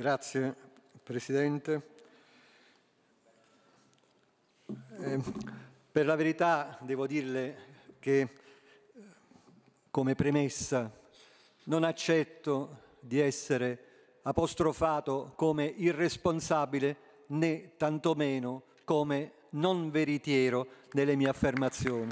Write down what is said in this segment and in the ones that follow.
Grazie Presidente. Eh, per la verità devo dirle che eh, come premessa non accetto di essere apostrofato come irresponsabile né tantomeno come non veritiero delle mie affermazioni.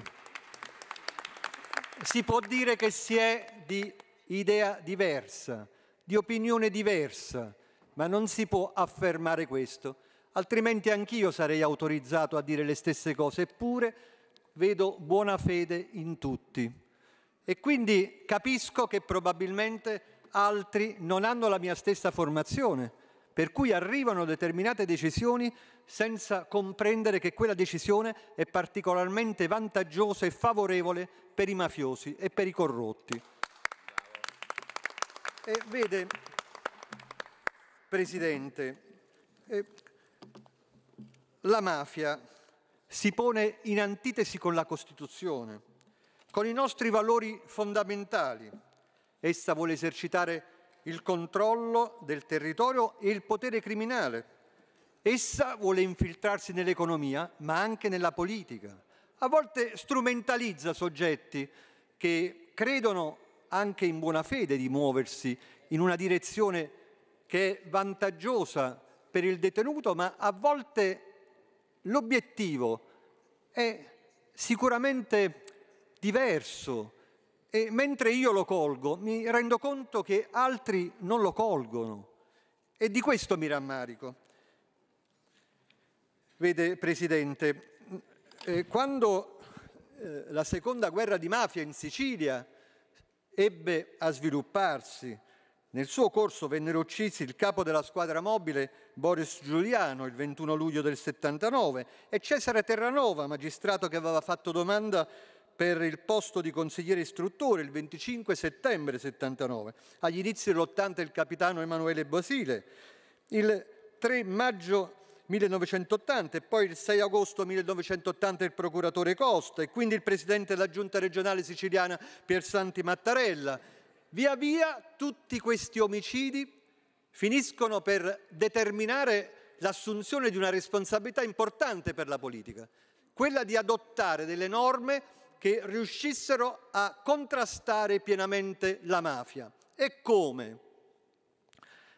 Si può dire che si è di idea diversa, di opinione diversa, ma non si può affermare questo, altrimenti anch'io sarei autorizzato a dire le stesse cose, eppure vedo buona fede in tutti. E quindi capisco che probabilmente altri non hanno la mia stessa formazione, per cui arrivano determinate decisioni senza comprendere che quella decisione è particolarmente vantaggiosa e favorevole per i mafiosi e per i corrotti. E vede, Presidente, eh, la mafia si pone in antitesi con la Costituzione, con i nostri valori fondamentali. Essa vuole esercitare il controllo del territorio e il potere criminale. Essa vuole infiltrarsi nell'economia, ma anche nella politica. A volte strumentalizza soggetti che credono anche in buona fede di muoversi in una direzione che è vantaggiosa per il detenuto, ma a volte l'obiettivo è sicuramente diverso e mentre io lo colgo mi rendo conto che altri non lo colgono e di questo mi rammarico. Vede Presidente, eh, quando eh, la seconda guerra di mafia in Sicilia ebbe a svilupparsi, nel suo corso vennero uccisi il capo della squadra mobile Boris Giuliano il 21 luglio del 79 e Cesare Terranova, magistrato che aveva fatto domanda per il posto di consigliere istruttore il 25 settembre 79. Agli inizi dell'80 il capitano Emanuele Basile. Il 3 maggio 1980 e poi il 6 agosto 1980 il procuratore Costa e quindi il presidente della giunta regionale siciliana Pier Santi Mattarella Via via tutti questi omicidi finiscono per determinare l'assunzione di una responsabilità importante per la politica, quella di adottare delle norme che riuscissero a contrastare pienamente la mafia. E come?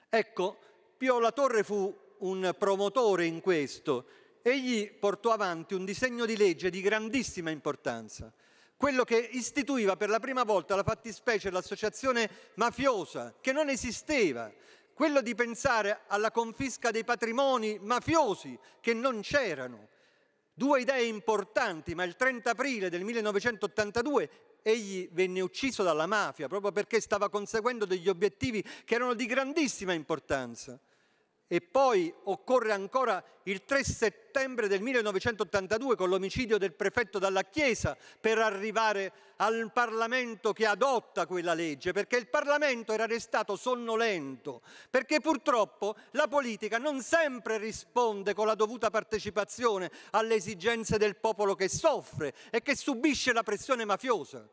Ecco, Pio La Torre fu un promotore in questo. Egli portò avanti un disegno di legge di grandissima importanza, quello che istituiva per la prima volta la fattispecie l'associazione mafiosa, che non esisteva, quello di pensare alla confisca dei patrimoni mafiosi che non c'erano. Due idee importanti, ma il 30 aprile del 1982 egli venne ucciso dalla mafia proprio perché stava conseguendo degli obiettivi che erano di grandissima importanza. E poi occorre ancora il 3 settembre del 1982 con l'omicidio del prefetto dalla Chiesa per arrivare al Parlamento che adotta quella legge, perché il Parlamento era restato sonnolento, perché purtroppo la politica non sempre risponde con la dovuta partecipazione alle esigenze del popolo che soffre e che subisce la pressione mafiosa.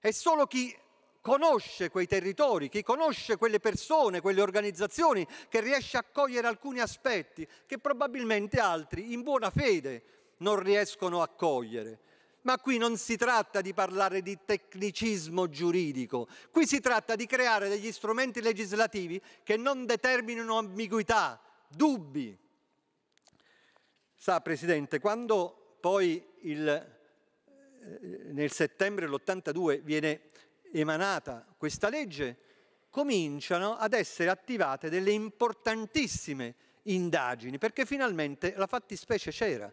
È solo chi conosce quei territori, chi conosce quelle persone, quelle organizzazioni, che riesce a cogliere alcuni aspetti che probabilmente altri in buona fede non riescono a cogliere. Ma qui non si tratta di parlare di tecnicismo giuridico, qui si tratta di creare degli strumenti legislativi che non determinino ambiguità, dubbi. Sa, Presidente, quando poi il, eh, nel settembre dell'82 viene emanata questa legge, cominciano ad essere attivate delle importantissime indagini, perché finalmente la fattispecie c'era.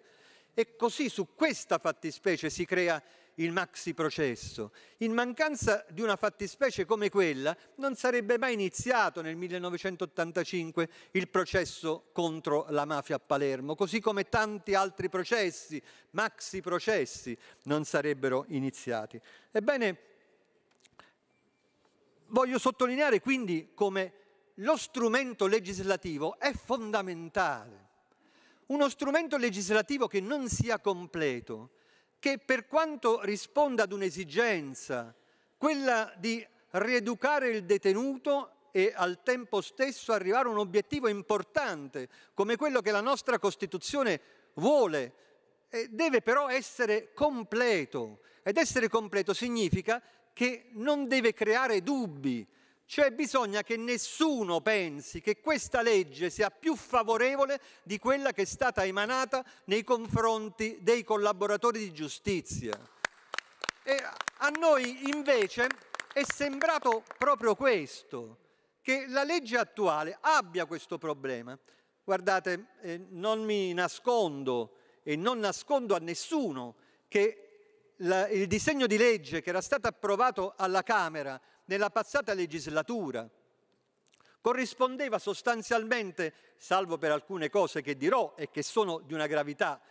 E così su questa fattispecie si crea il maxi processo. In mancanza di una fattispecie come quella non sarebbe mai iniziato nel 1985 il processo contro la mafia a Palermo, così come tanti altri processi, maxi processi, non sarebbero iniziati. Ebbene, Voglio sottolineare quindi come lo strumento legislativo è fondamentale. Uno strumento legislativo che non sia completo, che per quanto risponda ad un'esigenza, quella di rieducare il detenuto e al tempo stesso arrivare a un obiettivo importante come quello che la nostra Costituzione vuole, deve però essere completo. Ed essere completo significa che non deve creare dubbi, cioè bisogna che nessuno pensi che questa legge sia più favorevole di quella che è stata emanata nei confronti dei collaboratori di giustizia. E a noi invece è sembrato proprio questo, che la legge attuale abbia questo problema. Guardate, eh, non mi nascondo e non nascondo a nessuno che la, il disegno di legge che era stato approvato alla Camera nella passata legislatura corrispondeva sostanzialmente, salvo per alcune cose che dirò e che sono di una gravità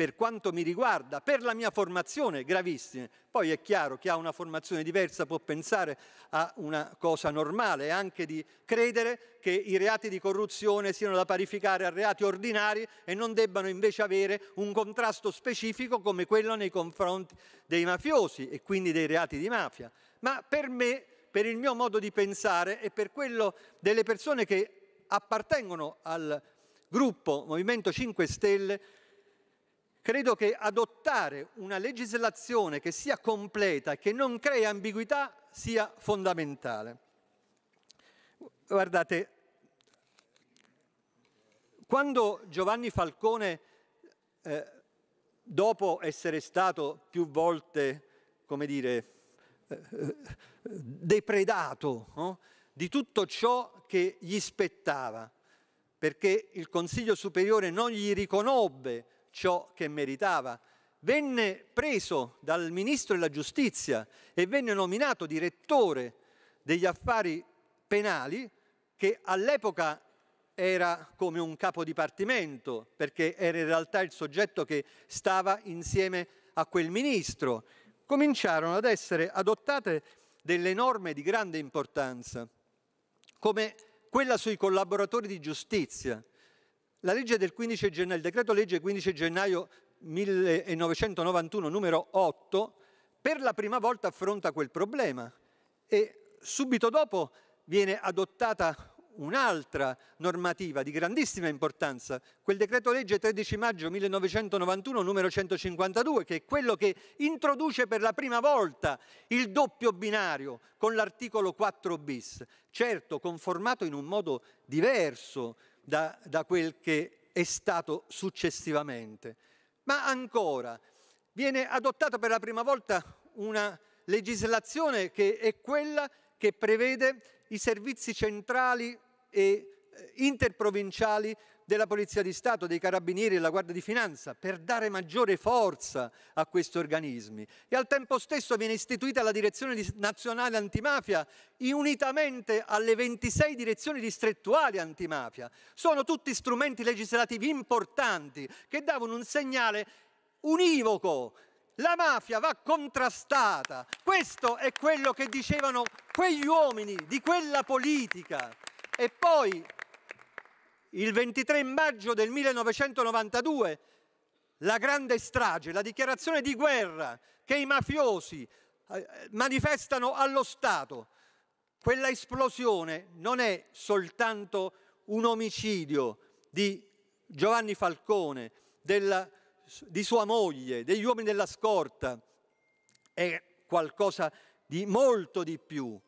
per quanto mi riguarda, per la mia formazione, gravissime. Poi è chiaro, chi ha una formazione diversa può pensare a una cosa normale, anche di credere che i reati di corruzione siano da parificare a reati ordinari e non debbano invece avere un contrasto specifico come quello nei confronti dei mafiosi e quindi dei reati di mafia. Ma per me, per il mio modo di pensare e per quello delle persone che appartengono al gruppo Movimento 5 Stelle, Credo che adottare una legislazione che sia completa e che non crei ambiguità sia fondamentale. Guardate, quando Giovanni Falcone, eh, dopo essere stato più volte, come dire, eh, eh depredato no? di tutto ciò che gli spettava, perché il Consiglio Superiore non gli riconobbe ciò che meritava. Venne preso dal ministro della giustizia e venne nominato direttore degli affari penali, che all'epoca era come un capo dipartimento, perché era in realtà il soggetto che stava insieme a quel ministro. Cominciarono ad essere adottate delle norme di grande importanza, come quella sui collaboratori di giustizia, gennaio, il decreto legge 15 gennaio 1991 numero 8 per la prima volta affronta quel problema e subito dopo viene adottata un'altra normativa di grandissima importanza, quel decreto legge 13 maggio 1991 numero 152, che è quello che introduce per la prima volta il doppio binario con l'articolo 4 bis, certo conformato in un modo diverso da, da quel che è stato successivamente. Ma ancora, viene adottata per la prima volta una legislazione che è quella che prevede i servizi centrali e eh, interprovinciali della Polizia di Stato, dei Carabinieri e della Guardia di Finanza per dare maggiore forza a questi organismi e al tempo stesso viene istituita la Direzione Nazionale Antimafia unitamente alle 26 direzioni distrettuali antimafia. Sono tutti strumenti legislativi importanti che davano un segnale univoco la mafia va contrastata. Questo è quello che dicevano quegli uomini di quella politica. E poi il 23 maggio del 1992, la grande strage, la dichiarazione di guerra che i mafiosi eh, manifestano allo Stato, quella esplosione non è soltanto un omicidio di Giovanni Falcone, della, di sua moglie, degli uomini della scorta, è qualcosa di molto di più.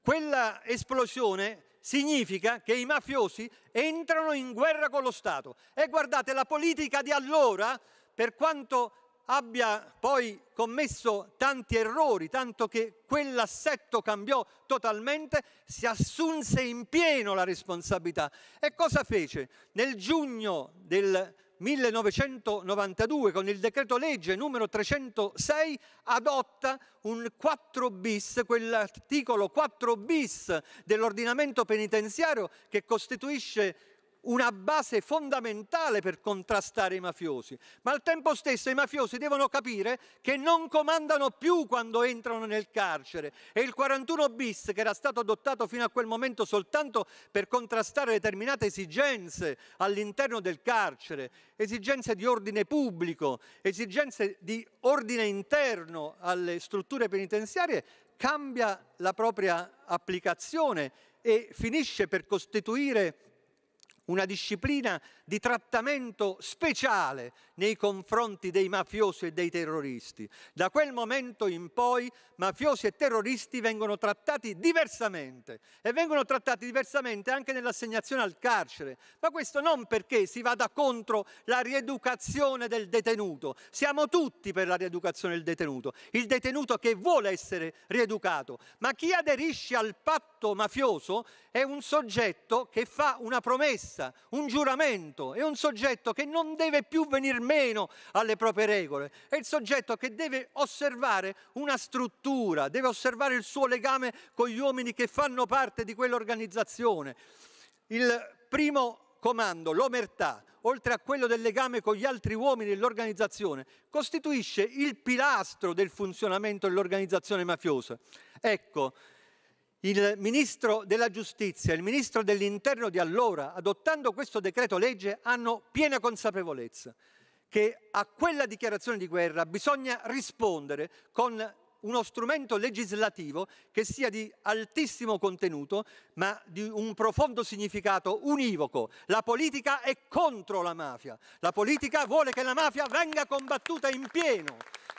Quella esplosione significa che i mafiosi entrano in guerra con lo Stato. E guardate, la politica di allora, per quanto abbia poi commesso tanti errori, tanto che quell'assetto cambiò totalmente, si assunse in pieno la responsabilità. E cosa fece? Nel giugno del 1992 con il decreto legge numero 306 adotta un 4 bis, quell'articolo 4 bis dell'ordinamento penitenziario che costituisce una base fondamentale per contrastare i mafiosi, ma al tempo stesso i mafiosi devono capire che non comandano più quando entrano nel carcere e il 41 bis che era stato adottato fino a quel momento soltanto per contrastare determinate esigenze all'interno del carcere, esigenze di ordine pubblico, esigenze di ordine interno alle strutture penitenziarie, cambia la propria applicazione e finisce per costituire una disciplina di trattamento speciale nei confronti dei mafiosi e dei terroristi. Da quel momento in poi mafiosi e terroristi vengono trattati diversamente e vengono trattati diversamente anche nell'assegnazione al carcere, ma questo non perché si vada contro la rieducazione del detenuto, siamo tutti per la rieducazione del detenuto, il detenuto che vuole essere rieducato, ma chi aderisce al patto mafioso è un soggetto che fa una promessa, un giuramento, spavento, è un soggetto che non deve più venire meno alle proprie regole, è il soggetto che deve osservare una struttura, deve osservare il suo legame con gli uomini che fanno parte di quell'organizzazione. Il primo comando, l'omertà, oltre a quello del legame con gli altri uomini dell'organizzazione, costituisce il pilastro del funzionamento dell'organizzazione mafiosa. Ecco, il ministro della giustizia, il ministro dell'interno di allora, adottando questo decreto legge, hanno piena consapevolezza che a quella dichiarazione di guerra bisogna rispondere con uno strumento legislativo che sia di altissimo contenuto, ma di un profondo significato univoco. La politica è contro la mafia, la politica vuole che la mafia venga combattuta in pieno.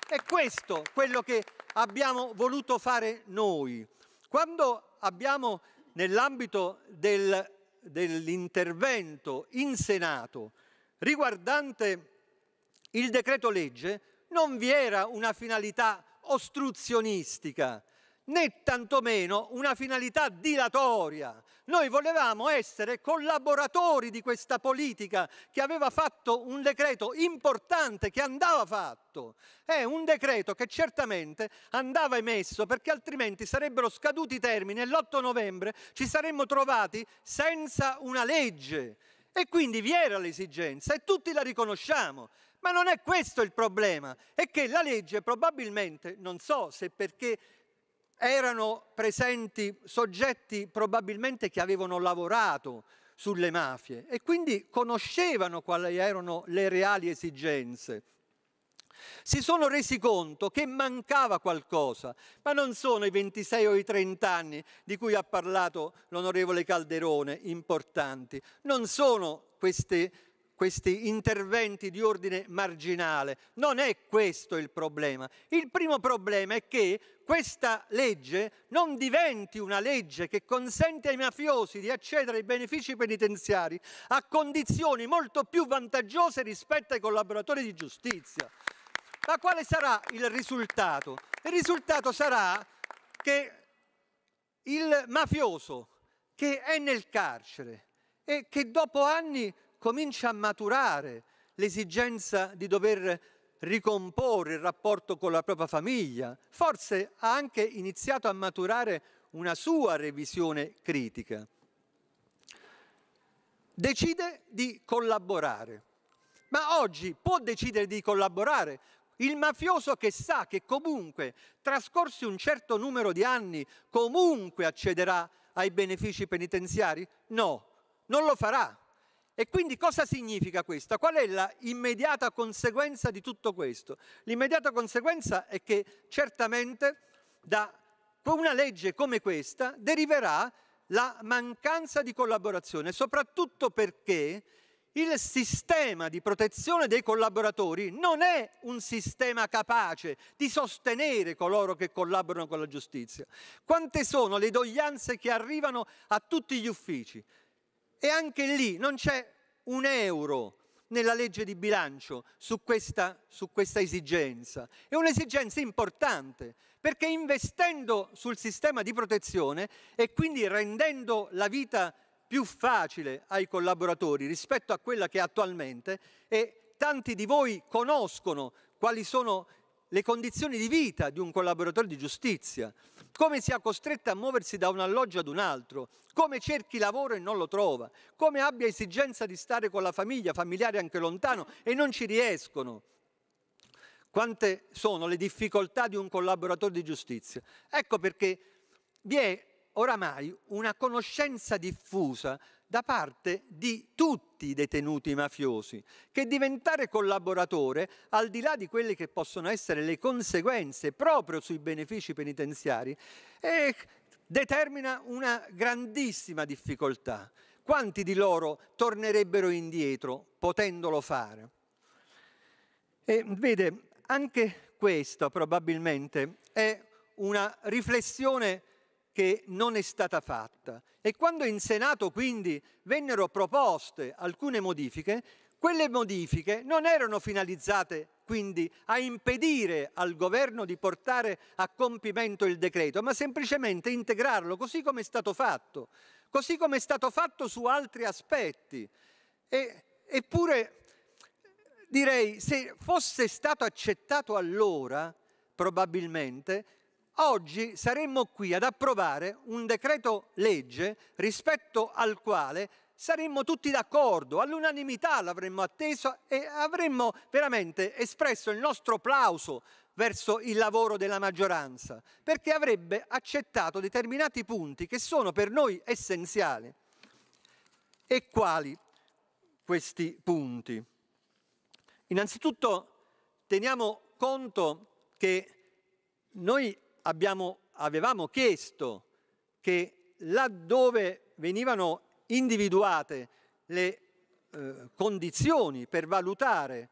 È questo quello che abbiamo voluto fare noi. Quando abbiamo nell'ambito del, dell'intervento in Senato riguardante il decreto legge, non vi era una finalità ostruzionistica, né tantomeno una finalità dilatoria. Noi volevamo essere collaboratori di questa politica che aveva fatto un decreto importante che andava fatto. È un decreto che certamente andava emesso perché altrimenti sarebbero scaduti i termini e l'8 novembre ci saremmo trovati senza una legge. E quindi vi era l'esigenza e tutti la riconosciamo. Ma non è questo il problema, è che la legge probabilmente, non so se perché erano presenti soggetti probabilmente che avevano lavorato sulle mafie e quindi conoscevano quali erano le reali esigenze. Si sono resi conto che mancava qualcosa, ma non sono i 26 o i 30 anni di cui ha parlato l'onorevole Calderone importanti, non sono queste questi interventi di ordine marginale. Non è questo il problema. Il primo problema è che questa legge non diventi una legge che consente ai mafiosi di accedere ai benefici penitenziari a condizioni molto più vantaggiose rispetto ai collaboratori di giustizia. Ma quale sarà il risultato? Il risultato sarà che il mafioso che è nel carcere e che dopo anni comincia a maturare l'esigenza di dover ricomporre il rapporto con la propria famiglia, forse ha anche iniziato a maturare una sua revisione critica. Decide di collaborare, ma oggi può decidere di collaborare. Il mafioso che sa che comunque, trascorsi un certo numero di anni, comunque accederà ai benefici penitenziari? No, non lo farà e quindi cosa significa questo? Qual è l'immediata conseguenza di tutto questo? L'immediata conseguenza è che certamente da una legge come questa deriverà la mancanza di collaborazione, soprattutto perché il sistema di protezione dei collaboratori non è un sistema capace di sostenere coloro che collaborano con la giustizia. Quante sono le doglianze che arrivano a tutti gli uffici? E anche lì non c'è un euro nella legge di bilancio su questa, su questa esigenza. È un'esigenza importante perché investendo sul sistema di protezione e quindi rendendo la vita più facile ai collaboratori rispetto a quella che è attualmente e tanti di voi conoscono quali sono le condizioni di vita di un collaboratore di giustizia, come sia costretto a muoversi da un alloggio ad un altro, come cerchi lavoro e non lo trova, come abbia esigenza di stare con la famiglia, familiare anche lontano e non ci riescono. Quante sono le difficoltà di un collaboratore di giustizia? Ecco perché vi è oramai una conoscenza diffusa da parte di tutti i detenuti mafiosi, che diventare collaboratore, al di là di quelle che possono essere le conseguenze proprio sui benefici penitenziari, è, determina una grandissima difficoltà. Quanti di loro tornerebbero indietro potendolo fare? E vede, anche questa probabilmente è una riflessione che non è stata fatta. E quando in Senato quindi vennero proposte alcune modifiche, quelle modifiche non erano finalizzate quindi a impedire al governo di portare a compimento il decreto, ma semplicemente integrarlo così come è stato fatto, così come è stato fatto su altri aspetti. E, eppure direi se fosse stato accettato allora, probabilmente oggi saremmo qui ad approvare un decreto legge rispetto al quale saremmo tutti d'accordo, all'unanimità l'avremmo atteso e avremmo veramente espresso il nostro plauso verso il lavoro della maggioranza, perché avrebbe accettato determinati punti che sono per noi essenziali. E quali questi punti? Innanzitutto teniamo conto che noi abbiamo, avevamo chiesto che laddove venivano individuate le eh, condizioni per valutare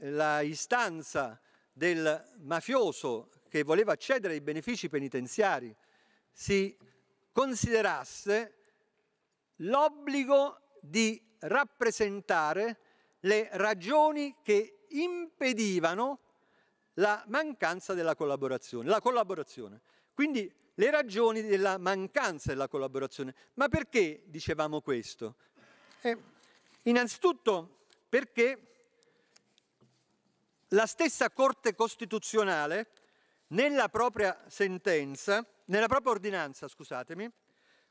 eh, la istanza del mafioso che voleva accedere ai benefici penitenziari si considerasse l'obbligo di rappresentare le ragioni che impedivano la mancanza della collaborazione, la collaborazione. Quindi le ragioni della mancanza della collaborazione. Ma perché dicevamo questo? Eh, innanzitutto perché la stessa Corte Costituzionale nella propria sentenza, nella propria ordinanza, scusatemi,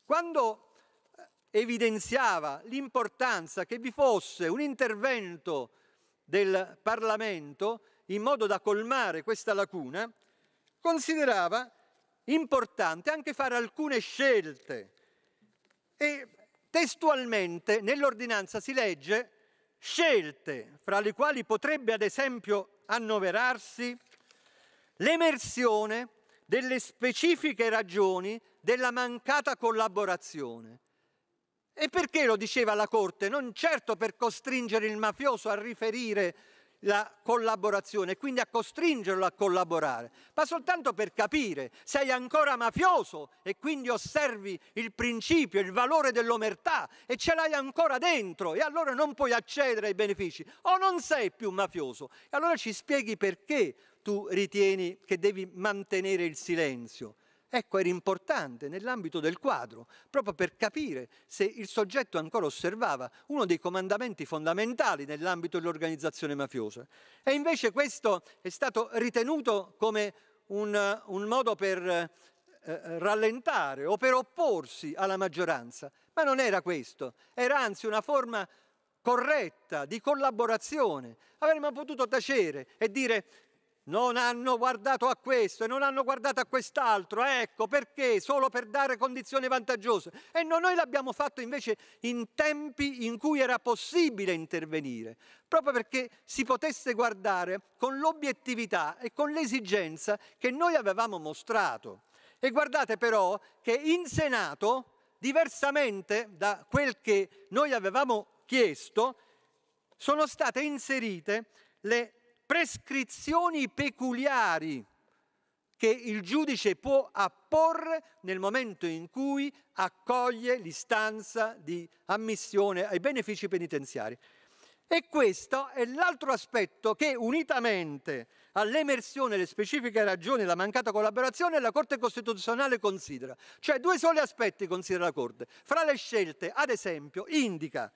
quando eh, evidenziava l'importanza che vi fosse un intervento del Parlamento in modo da colmare questa lacuna, considerava importante anche fare alcune scelte. E testualmente nell'ordinanza si legge scelte fra le quali potrebbe ad esempio annoverarsi l'emersione delle specifiche ragioni della mancata collaborazione. E perché lo diceva la Corte? Non certo per costringere il mafioso a riferire la collaborazione e quindi a costringerlo a collaborare, ma soltanto per capire, sei ancora mafioso e quindi osservi il principio, il valore dell'omertà e ce l'hai ancora dentro e allora non puoi accedere ai benefici o non sei più mafioso e allora ci spieghi perché tu ritieni che devi mantenere il silenzio. Ecco, era importante nell'ambito del quadro, proprio per capire se il soggetto ancora osservava uno dei comandamenti fondamentali nell'ambito dell'organizzazione mafiosa. E invece questo è stato ritenuto come un, un modo per eh, rallentare o per opporsi alla maggioranza. Ma non era questo, era anzi una forma corretta di collaborazione. Avremmo potuto tacere e dire non hanno guardato a questo e non hanno guardato a quest'altro, ecco perché, solo per dare condizioni vantaggiose. E no, noi l'abbiamo fatto invece in tempi in cui era possibile intervenire, proprio perché si potesse guardare con l'obiettività e con l'esigenza che noi avevamo mostrato. E guardate però che in Senato, diversamente da quel che noi avevamo chiesto, sono state inserite le prescrizioni peculiari che il giudice può apporre nel momento in cui accoglie l'istanza di ammissione ai benefici penitenziari. E questo è l'altro aspetto che, unitamente all'emersione delle specifiche ragioni della mancata collaborazione, la Corte Costituzionale considera. Cioè due soli aspetti considera la Corte. Fra le scelte, ad esempio, indica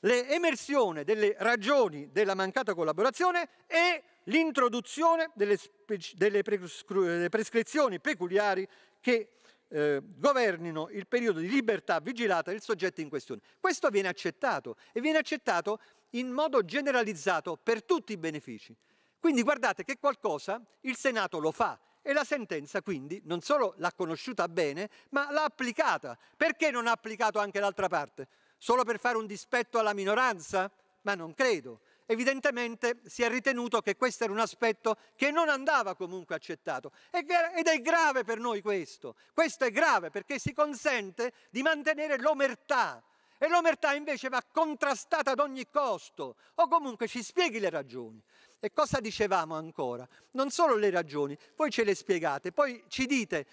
l'emersione delle ragioni della mancata collaborazione e l'introduzione delle, speci- delle prescrizioni peculiari che eh, governino il periodo di libertà vigilata del soggetto in questione. Questo viene accettato e viene accettato in modo generalizzato per tutti i benefici. Quindi guardate che qualcosa il Senato lo fa e la sentenza quindi non solo l'ha conosciuta bene, ma l'ha applicata. Perché non ha applicato anche l'altra parte? Solo per fare un dispetto alla minoranza? Ma non credo. Evidentemente si è ritenuto che questo era un aspetto che non andava comunque accettato ed è grave per noi questo. Questo è grave perché si consente di mantenere l'omertà e l'omertà invece va contrastata ad ogni costo o comunque ci spieghi le ragioni. E cosa dicevamo ancora? Non solo le ragioni, poi ce le spiegate, poi ci dite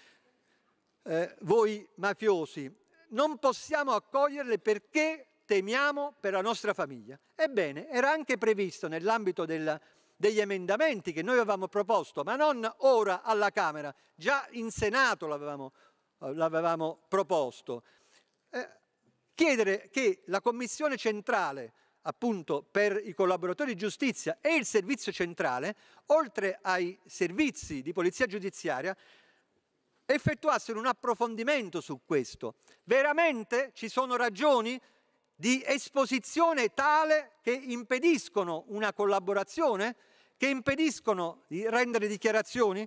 eh, voi mafiosi non possiamo accoglierle perché temiamo per la nostra famiglia. Ebbene, era anche previsto nell'ambito del, degli emendamenti che noi avevamo proposto, ma non ora alla Camera, già in Senato l'avevamo, eh, l'avevamo proposto, eh, chiedere che la Commissione centrale appunto per i collaboratori di giustizia e il servizio centrale, oltre ai servizi di polizia giudiziaria, effettuassero un approfondimento su questo. Veramente ci sono ragioni di esposizione tale che impediscono una collaborazione, che impediscono di rendere dichiarazioni?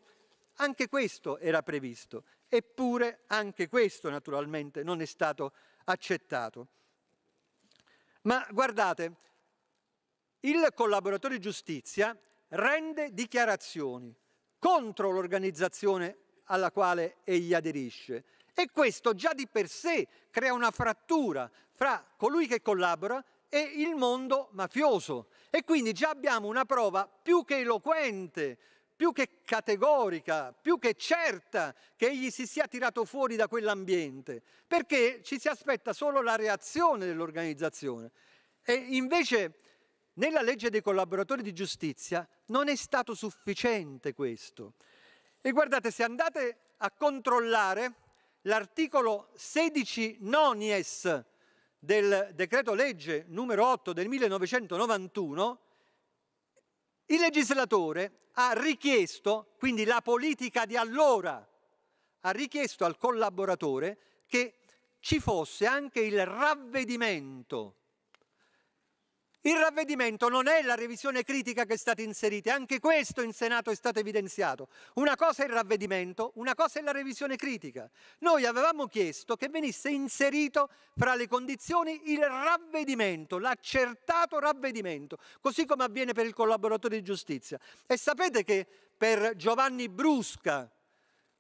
Anche questo era previsto, eppure anche questo naturalmente non è stato accettato. Ma guardate, il collaboratore giustizia rende dichiarazioni contro l'organizzazione alla quale egli aderisce. E questo già di per sé crea una frattura fra colui che collabora e il mondo mafioso. E quindi già abbiamo una prova più che eloquente, più che categorica, più che certa che egli si sia tirato fuori da quell'ambiente, perché ci si aspetta solo la reazione dell'organizzazione. E invece nella legge dei collaboratori di giustizia non è stato sufficiente questo. E guardate, se andate a controllare l'articolo 16 nonies del decreto legge numero 8 del 1991, il legislatore ha richiesto, quindi la politica di allora, ha richiesto al collaboratore che ci fosse anche il ravvedimento il ravvedimento non è la revisione critica che è stata inserita, anche questo in Senato è stato evidenziato. Una cosa è il ravvedimento, una cosa è la revisione critica. Noi avevamo chiesto che venisse inserito fra le condizioni il ravvedimento, l'accertato ravvedimento, così come avviene per il collaboratore di giustizia. E sapete che per Giovanni Brusca,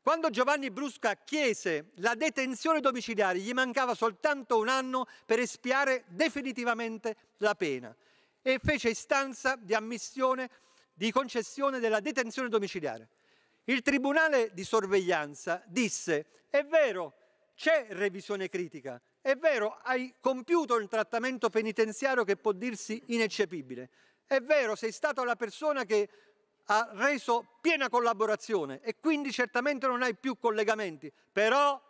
quando Giovanni Brusca chiese la detenzione domiciliare, gli mancava soltanto un anno per espiare definitivamente la pena e fece istanza di ammissione di concessione della detenzione domiciliare. Il Tribunale di sorveglianza disse, è vero, c'è revisione critica, è vero, hai compiuto un trattamento penitenziario che può dirsi ineccepibile, è vero, sei stata la persona che ha reso piena collaborazione e quindi certamente non hai più collegamenti, però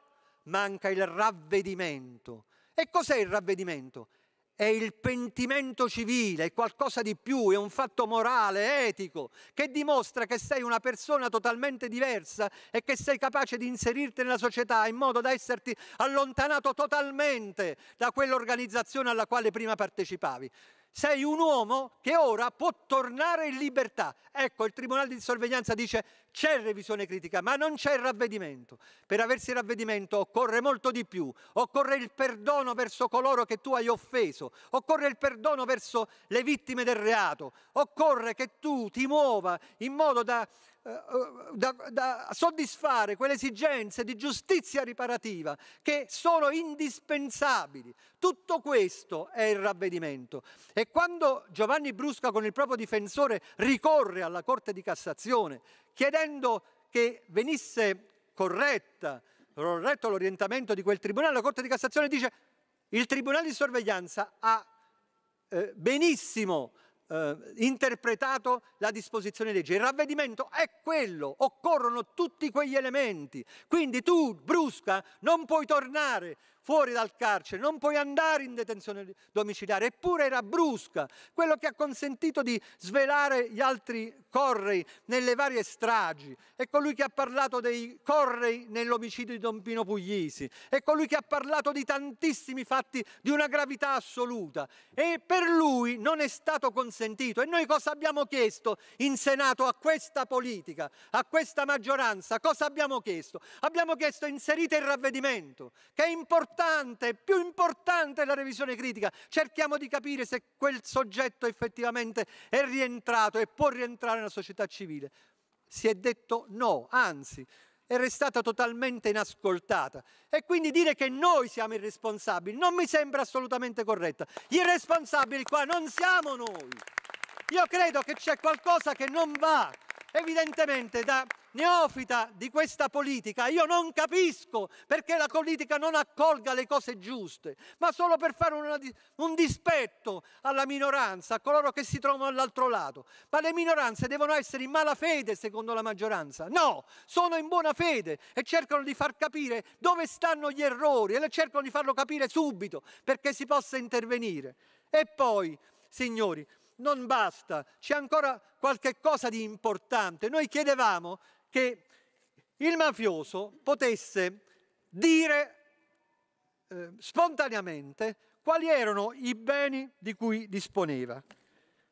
manca il ravvedimento. E cos'è il ravvedimento? È il pentimento civile, è qualcosa di più, è un fatto morale, etico, che dimostra che sei una persona totalmente diversa e che sei capace di inserirti nella società in modo da esserti allontanato totalmente da quell'organizzazione alla quale prima partecipavi sei un uomo che ora può tornare in libertà. Ecco, il Tribunale di sorveglianza dice c'è revisione critica, ma non c'è il ravvedimento. Per aversi il ravvedimento occorre molto di più. Occorre il perdono verso coloro che tu hai offeso, occorre il perdono verso le vittime del reato, occorre che tu ti muova in modo da eh, da, da soddisfare quelle esigenze di giustizia riparativa che sono indispensabili. Tutto questo è il ravvedimento. E quando Giovanni Brusca con il proprio difensore ricorre alla Corte di Cassazione chiedendo che venisse corretta, corretto l'orientamento di quel tribunale, la Corte di Cassazione dice il Tribunale di sorveglianza ha eh, benissimo eh, interpretato la disposizione legge. Il ravvedimento è quello, occorrono tutti quegli elementi. Quindi tu, Brusca, non puoi tornare fuori dal carcere, non puoi andare in detenzione domiciliare, eppure era brusca, quello che ha consentito di svelare gli altri correi nelle varie stragi, è colui che ha parlato dei correi nell'omicidio di Don Pino Puglisi, è colui che ha parlato di tantissimi fatti di una gravità assoluta e per lui non è stato consentito sentito. E noi cosa abbiamo chiesto in Senato a questa politica, a questa maggioranza? Cosa abbiamo chiesto? Abbiamo chiesto inserite il ravvedimento, che è importante, più importante la revisione critica. Cerchiamo di capire se quel soggetto effettivamente è rientrato e può rientrare nella società civile. Si è detto no, anzi è restata totalmente inascoltata. E quindi dire che noi siamo i responsabili non mi sembra assolutamente corretta. I responsabili qua non siamo noi. Io credo che c'è qualcosa che non va. Evidentemente da neofita di questa politica, io non capisco perché la politica non accolga le cose giuste, ma solo per fare una, un dispetto alla minoranza, a coloro che si trovano all'altro lato. Ma le minoranze devono essere in mala fede, secondo la maggioranza. No, sono in buona fede e cercano di far capire dove stanno gli errori e cercano di farlo capire subito perché si possa intervenire. E poi, signori, non basta, c'è ancora qualche cosa di importante. Noi chiedevamo che il mafioso potesse dire eh, spontaneamente quali erano i beni di cui disponeva.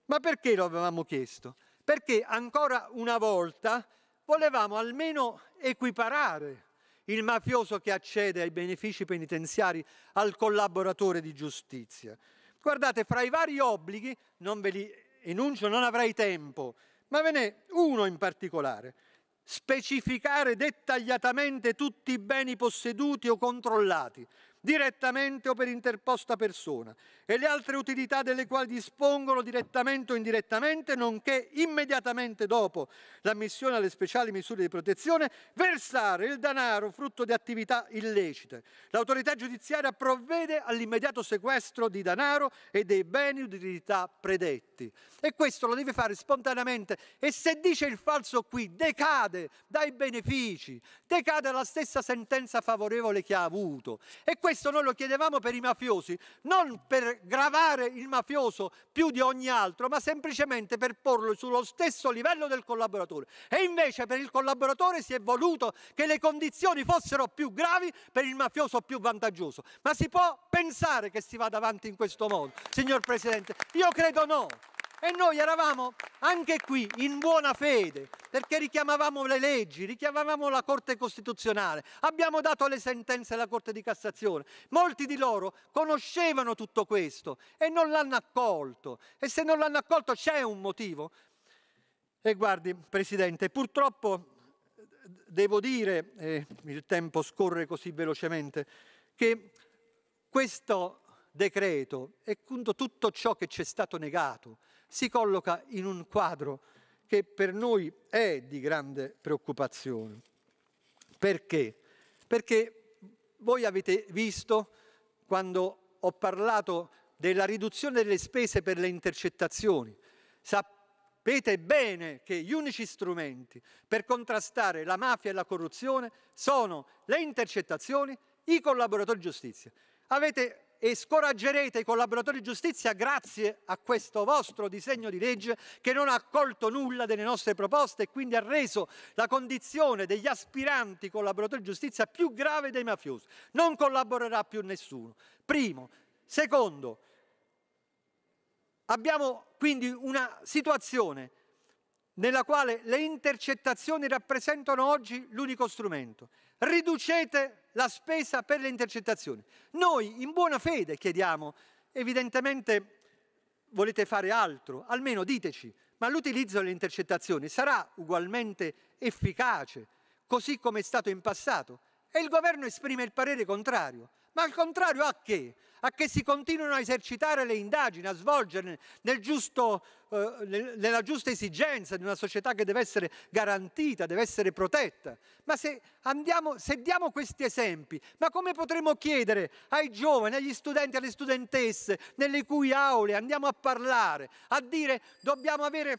Ma perché lo avevamo chiesto? Perché ancora una volta volevamo almeno equiparare il mafioso che accede ai benefici penitenziari al collaboratore di giustizia. Guardate, fra i vari obblighi, non ve li enuncio, non avrei tempo, ma ve n'è uno in particolare specificare dettagliatamente tutti i beni posseduti o controllati, direttamente o per interposta persona, e le altre utilità delle quali dispongono direttamente o indirettamente, nonché immediatamente dopo l'ammissione alle speciali misure di protezione, versare il denaro frutto di attività illecite. L'autorità giudiziaria provvede all'immediato sequestro di denaro e dei beni utilità predetti. E questo lo deve fare spontaneamente e se dice il falso qui decade dai benefici, decade dalla stessa sentenza favorevole che ha avuto. E questo questo noi lo chiedevamo per i mafiosi, non per gravare il mafioso più di ogni altro, ma semplicemente per porlo sullo stesso livello del collaboratore. E invece per il collaboratore si è voluto che le condizioni fossero più gravi per il mafioso più vantaggioso. Ma si può pensare che si vada avanti in questo modo, signor Presidente? Io credo no. E noi eravamo anche qui in buona fede, perché richiamavamo le leggi, richiamavamo la Corte Costituzionale, abbiamo dato le sentenze alla Corte di Cassazione. Molti di loro conoscevano tutto questo e non l'hanno accolto. E se non l'hanno accolto c'è un motivo. E guardi, Presidente, purtroppo devo dire, eh, il tempo scorre così velocemente, che questo decreto e tutto ciò che ci è stato negato, si colloca in un quadro che per noi è di grande preoccupazione. Perché? Perché voi avete visto quando ho parlato della riduzione delle spese per le intercettazioni. Sapete bene che gli unici strumenti per contrastare la mafia e la corruzione sono le intercettazioni, i collaboratori di giustizia. Avete e scoraggerete i collaboratori di giustizia grazie a questo vostro disegno di legge che non ha accolto nulla delle nostre proposte e quindi ha reso la condizione degli aspiranti collaboratori di giustizia più grave dei mafiosi. Non collaborerà più nessuno. Primo. Secondo, abbiamo quindi una situazione nella quale le intercettazioni rappresentano oggi l'unico strumento. Riducete la spesa per le intercettazioni. Noi in buona fede chiediamo, evidentemente volete fare altro, almeno diteci, ma l'utilizzo delle intercettazioni sarà ugualmente efficace, così come è stato in passato? E il governo esprime il parere contrario. Ma al contrario a che? a che si continuino a esercitare le indagini, a svolgere nel giusto, eh, nella giusta esigenza di una società che deve essere garantita, deve essere protetta. Ma se, andiamo, se diamo questi esempi, ma come potremo chiedere ai giovani, agli studenti, alle studentesse, nelle cui aule andiamo a parlare, a dire dobbiamo avere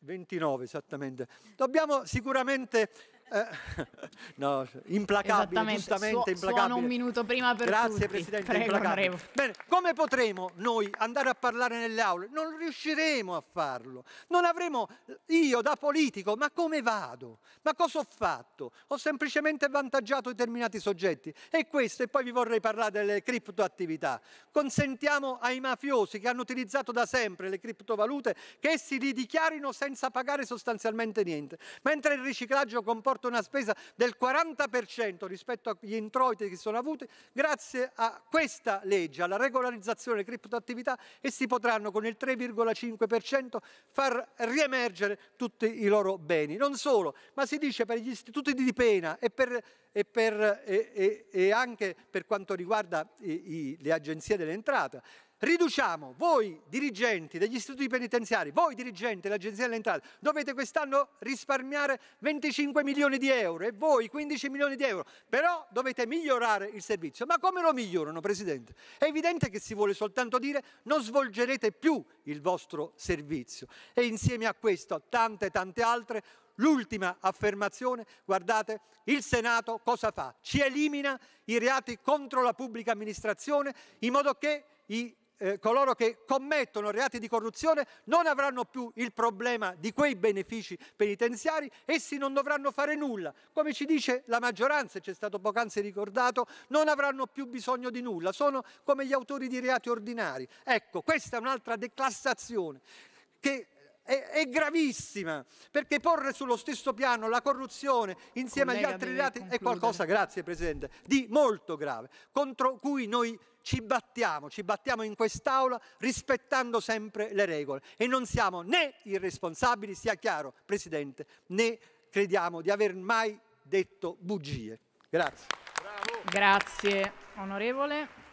29 esattamente, dobbiamo sicuramente eh, no, implacabile, giustamente Su implacabile. un minuto prima per Grazie tutti. Presidente, Prego, Bene, come potremo noi andare a parlare nelle aule? Non riusciremo a farlo. Non avremo io da politico, ma come vado? Ma cosa ho fatto? Ho semplicemente vantaggiato determinati soggetti. E questo, e poi vi vorrei parlare delle criptoattività. Consentiamo ai mafiosi che hanno utilizzato da sempre le criptovalute che essi li dichiarino senza pagare sostanzialmente niente, mentre il riciclaggio comporta porta una spesa del 40% rispetto agli introiti che sono avuti grazie a questa legge, alla regolarizzazione delle criptoattività e si potranno con il 3,5% far riemergere tutti i loro beni. Non solo, ma si dice per gli istituti di pena e, per, e, per, e, e anche per quanto riguarda i, i, le agenzie delle entrate riduciamo, voi dirigenti degli istituti penitenziari, voi dirigenti dell'Agenzia delle Entrate, dovete quest'anno risparmiare 25 milioni di euro e voi 15 milioni di euro, però dovete migliorare il servizio. Ma come lo migliorano, Presidente? È evidente che si vuole soltanto dire non svolgerete più il vostro servizio e insieme a questo, tante tante altre, L'ultima affermazione, guardate, il Senato cosa fa? Ci elimina i reati contro la pubblica amministrazione in modo che i eh, coloro che commettono reati di corruzione non avranno più il problema di quei benefici penitenziari, essi non dovranno fare nulla. Come ci dice la maggioranza, ci è stato poc'anzi ricordato, non avranno più bisogno di nulla, sono come gli autori di reati ordinari. Ecco, questa è un'altra declassazione che è, gravissima perché porre sullo stesso piano la corruzione insieme Collega, agli altri reati è qualcosa, grazie Presidente, di molto grave contro cui noi ci battiamo, ci battiamo in quest'Aula rispettando sempre le regole e non siamo né irresponsabili, sia chiaro, Presidente, né crediamo di aver mai detto bugie. Grazie. Bravo. Grazie, onorevole.